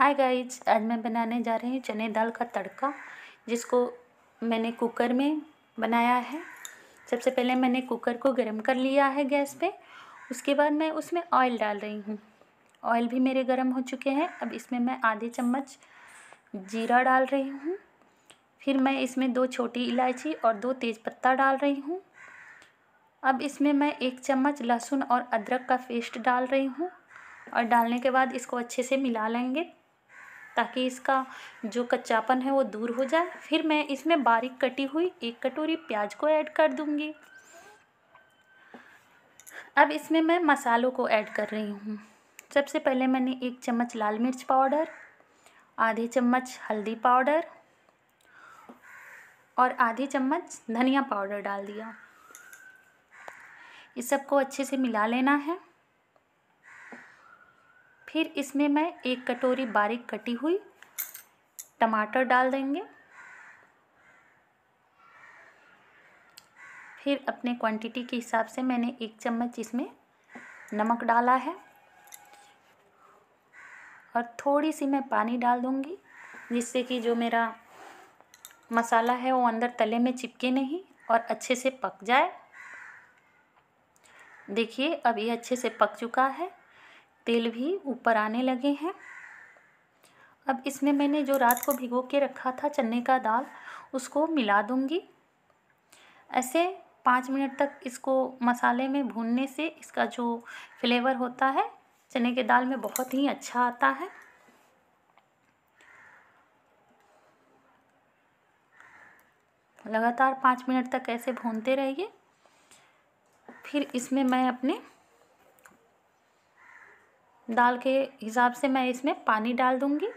hi guys आज मैं बनाने जा रही हूँ चने दाल का तड़का जिसको मैंने कुकर में बनाया है सबसे पहले मैंने कुकर को गर्म कर लिया है गैस पे उसके बाद मैं उसमें ऑयल डाल रही हूँ ऑयल भी मेरे गर्म हो चुके हैं अब इसमें मैं आधे चम्मच जीरा डाल रही हूँ फिर मैं इसमें दो छोटी इलायची और दो तेज़पत्ता डाल रही हूँ अब इसमें मैं एक चम्मच लहसुन और अदरक का पेस्ट डाल रही हूँ और डालने के बाद इसको अच्छे से मिला लेंगे ताकि इसका जो कच्चापन है वो दूर हो जाए फिर मैं इसमें बारीक कटी हुई एक कटोरी प्याज को ऐड कर दूंगी अब इसमें मैं मसालों को ऐड कर रही हूँ सबसे पहले मैंने एक चम्मच लाल मिर्च पाउडर आधे चम्मच हल्दी पाउडर और आधे चम्मच धनिया पाउडर डाल दिया इस सबको अच्छे से मिला लेना है फिर इसमें मैं एक कटोरी बारीक कटी हुई टमाटर डाल देंगे फिर अपने क्वांटिटी के हिसाब से मैंने एक चम्मच इसमें नमक डाला है और थोड़ी सी मैं पानी डाल दूँगी जिससे कि जो मेरा मसाला है वो अंदर तले में चिपके नहीं और अच्छे से पक जाए देखिए अब ये अच्छे से पक चुका है तेल भी ऊपर आने लगे हैं अब इसमें मैंने जो रात को भिगो के रखा था चने का दाल उसको मिला दूँगी ऐसे पाँच मिनट तक इसको मसाले में भूनने से इसका जो फ्लेवर होता है चने के दाल में बहुत ही अच्छा आता है लगातार पाँच मिनट तक ऐसे भूनते रहिए फिर इसमें मैं अपने दाल के हिसाब से मैं इसमें पानी डाल दूँगी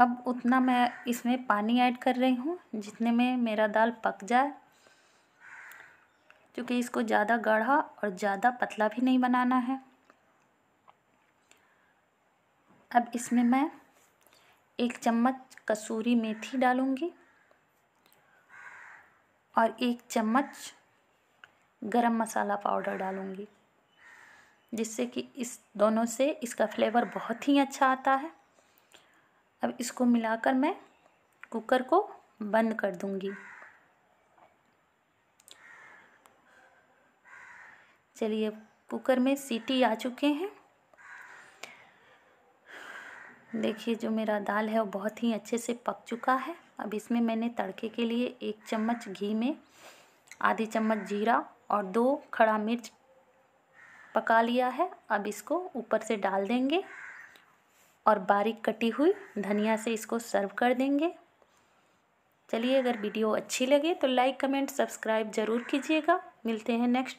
अब उतना मैं इसमें पानी ऐड कर रही हूँ जितने में मेरा दाल पक जाए क्योंकि इसको ज़्यादा गाढ़ा और ज़्यादा पतला भी नहीं बनाना है अब इसमें मैं एक चम्मच कसूरी मेथी डालूँगी और एक चम्मच गरम मसाला पाउडर डालूँगी जिससे कि इस दोनों से इसका फ्लेवर बहुत ही अच्छा आता है अब इसको मिलाकर मैं कुकर को बंद कर दूँगी चलिए कुकर में सीटी आ चुके हैं देखिए जो मेरा दाल है वो बहुत ही अच्छे से पक चुका है अब इसमें मैंने तड़के के लिए एक चम्मच घी में आधी चम्मच जीरा और दो खड़ा मिर्च पका लिया है अब इसको ऊपर से डाल देंगे और बारीक कटी हुई धनिया से इसको सर्व कर देंगे चलिए अगर वीडियो अच्छी लगे तो लाइक कमेंट सब्सक्राइब ज़रूर कीजिएगा मिलते हैं नेक्स्ट